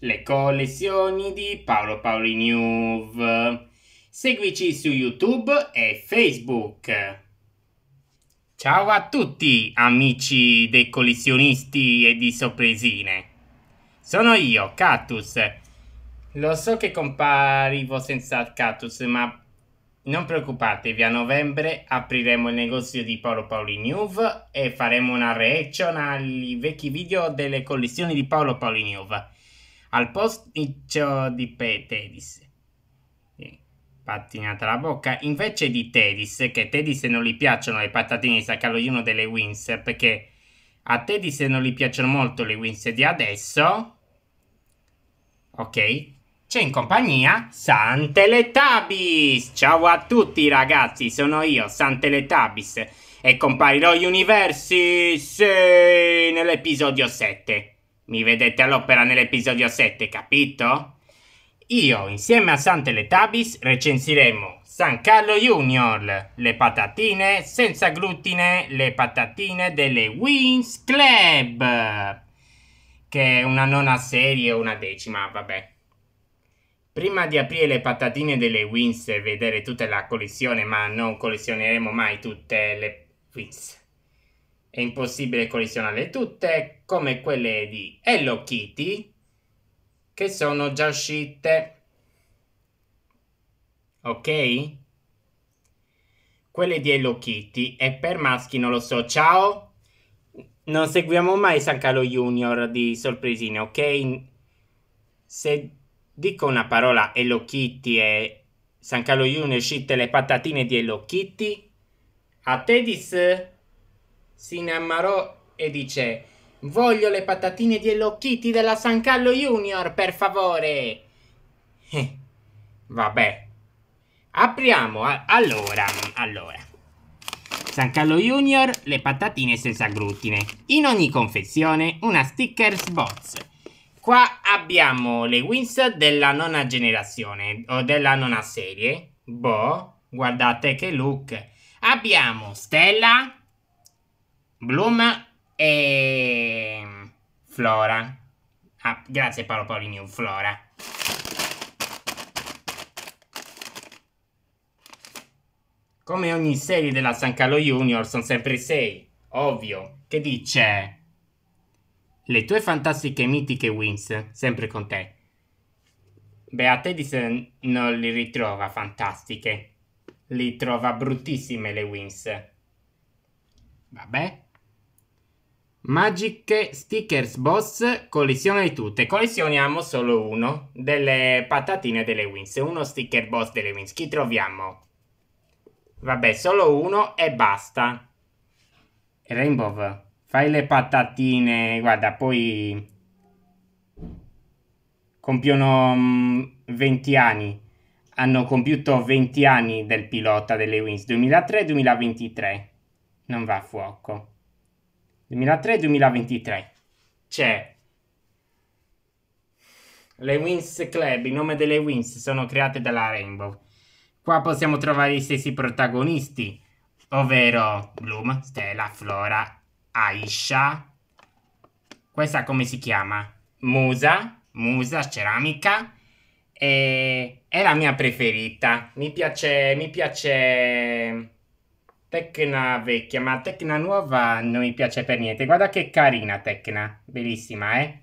le collezioni di Paolo Paolini Uv. Seguici su YouTube e Facebook. Ciao a tutti amici dei collezionisti e di sorpresine. Sono io, Cactus. Lo so che comparivo senza Cactus, ma non preoccupatevi, a novembre apriremo il negozio di Paolo Paolini Uv e faremo una reaction ai vecchi video delle collezioni di Paolo Paolini Uv. Al posto di Pe Tedis. Pattinata la bocca. Invece di Tedis, che a Tedis non gli piacciono le patatine di Sacaloiuno delle Wins, perché a Tedis non gli piacciono molto le Wins di adesso. Ok, c'è in compagnia Santeletabis. Ciao a tutti ragazzi, sono io, Santeletabis, e comparirò gli universi sì, nell'episodio 7. Mi vedete all'opera nell'episodio 7, capito? Io, insieme a Sante Le recensiremo San Carlo Junior, le patatine senza glutine, le patatine delle Wings Club, che è una nona serie o una decima, vabbè. Prima di aprire le patatine delle Wings e vedere tutta la collezione, ma non collezioneremo mai tutte le Wings è impossibile collezionarle tutte, come quelle di Hello Kitty, che sono già uscite. Ok? Quelle di Hello Kitty e per maschi non lo so. Ciao! Non seguiamo mai San Carlo Junior di sorpresine, ok? Se dico una parola Hello Kitty e San Carlo Junior uscite le patatine di Hello Kitty, a te dis si inammarò e dice Voglio le patatine di Hello Kitty della San Carlo Junior, per favore! Eh, vabbè. Apriamo, a- allora, allora. San Carlo Junior, le patatine senza glutine. In ogni confezione una stickers box. Qua abbiamo le Wins della nona generazione, o della nona serie. Boh, guardate che look. Abbiamo Stella, Bloom e mm, Flora. Ah, grazie Paolo Paolini, Flora. Come ogni serie della San Carlo Junior sono sempre sei, ovvio. Che dice? Le tue fantastiche mitiche wins, sempre con te. Beh, Beate Edison non li ritrova fantastiche, li trova bruttissime le wins. Vabbè. Magic Stickers Boss collisione di tutte. Collezioniamo solo uno delle patatine delle Wins. Uno sticker boss delle Wins. Chi troviamo? Vabbè, solo uno e basta. Rainbow, fai le patatine. Guarda, poi compiono 20 mm, anni. Hanno compiuto 20 anni del pilota delle Wins 2003-2023. Non va a fuoco. 2003-2023. C'è le Wins Club, il nome delle Wins sono create dalla Rainbow. Qua possiamo trovare gli stessi protagonisti, ovvero Bloom, Stella, Flora, Aisha. Questa come si chiama? Musa, Musa, ceramica. E è la mia preferita. Mi piace, mi piace Tecna vecchia, ma Tecna nuova non mi piace per niente. Guarda che carina Tecna, bellissima, eh?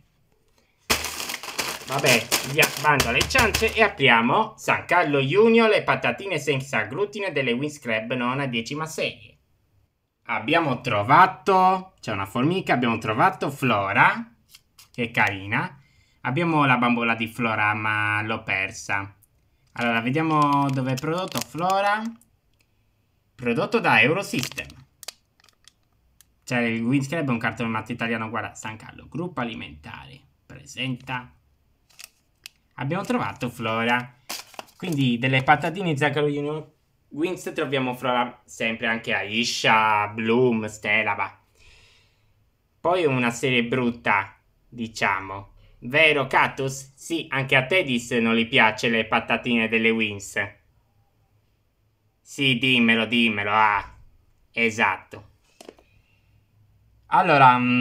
Vabbè, via, bando alle ciance e apriamo San Carlo Junior, le patatine senza glutine delle Wings Club nona decima serie. Abbiamo trovato, c'è una formica, abbiamo trovato Flora, che è carina. Abbiamo la bambola di Flora, ma l'ho persa. Allora, vediamo dove è prodotto Flora. Prodotto da Eurosystem. Cioè, il Wings Club è un cartone matto italiano, guarda, San Carlo. Gruppo alimentare. Presenta. Abbiamo trovato Flora. Quindi delle patatine Zagaro Union Wings troviamo Flora sempre anche a Isha, Bloom, va. Poi una serie brutta, diciamo. Vero, Catus? Sì, anche a Tedis non gli piace le patatine delle Wings. Sì, dimmelo, dimmelo, ah, esatto. Allora, mh,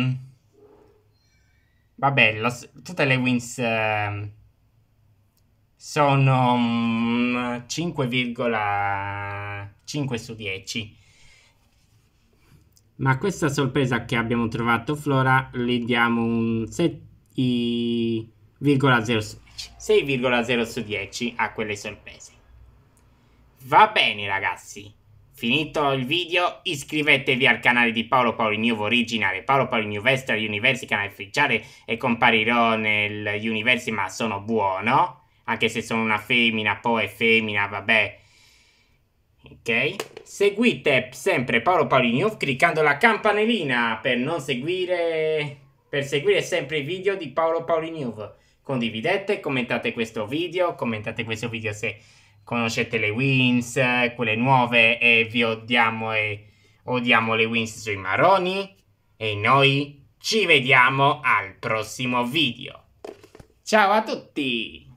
mm, vabbè, lo, tutte le wins eh, sono mh, mm, 5,5 su 10. Ma questa sorpresa che abbiamo trovato Flora gli diamo un 6,0 su 10. 6,0 su 10 a quelle sorprese. Va bene ragazzi, finito il video iscrivetevi al canale di Paolo Paoli New originale, Paolo Paoli New Western Universi canale ufficiale e comparirò nel Universi ma sono buono, anche se sono una femmina, poi femmina, vabbè. Ok? Seguite sempre Paolo Paoli New cliccando la campanellina per non seguire per seguire sempre i video di Paolo Paoli New. Condividete, commentate questo video, commentate questo video se conoscete le wins, quelle nuove e vi odiamo e odiamo le wins sui maroni e noi ci vediamo al prossimo video. Ciao a tutti!